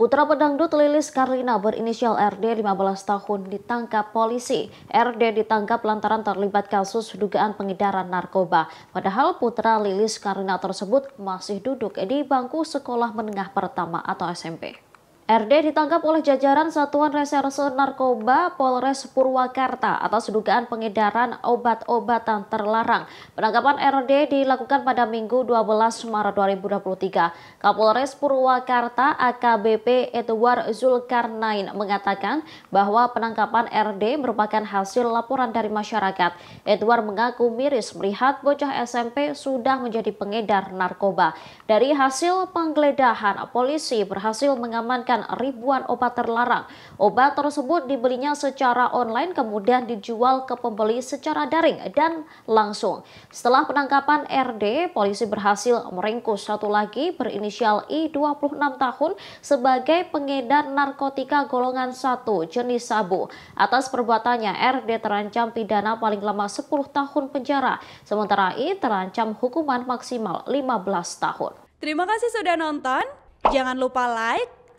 Putra pedangdut Lilis Karlina berinisial RD 15 tahun ditangkap polisi. RD ditangkap lantaran terlibat kasus dugaan pengedaran narkoba. Padahal putra Lilis Karlina tersebut masih duduk di bangku sekolah menengah pertama atau SMP. RD ditangkap oleh jajaran Satuan Reserse Narkoba Polres Purwakarta atas dugaan pengedaran obat-obatan terlarang. Penangkapan RD dilakukan pada Minggu 12 Maret 2023. Kapolres Purwakarta AKBP Edward Zulkarnain mengatakan bahwa penangkapan RD merupakan hasil laporan dari masyarakat. Edward mengaku miris melihat bocah SMP sudah menjadi pengedar narkoba. Dari hasil penggeledahan, polisi berhasil mengamankan ribuan obat terlarang. Obat tersebut dibelinya secara online kemudian dijual ke pembeli secara daring dan langsung. Setelah penangkapan RD, polisi berhasil meringkus satu lagi berinisial I 26 tahun sebagai pengedar narkotika golongan satu jenis sabu. Atas perbuatannya RD terancam pidana paling lama 10 tahun penjara, sementara I terancam hukuman maksimal 15 tahun. Terima kasih sudah nonton. Jangan lupa like,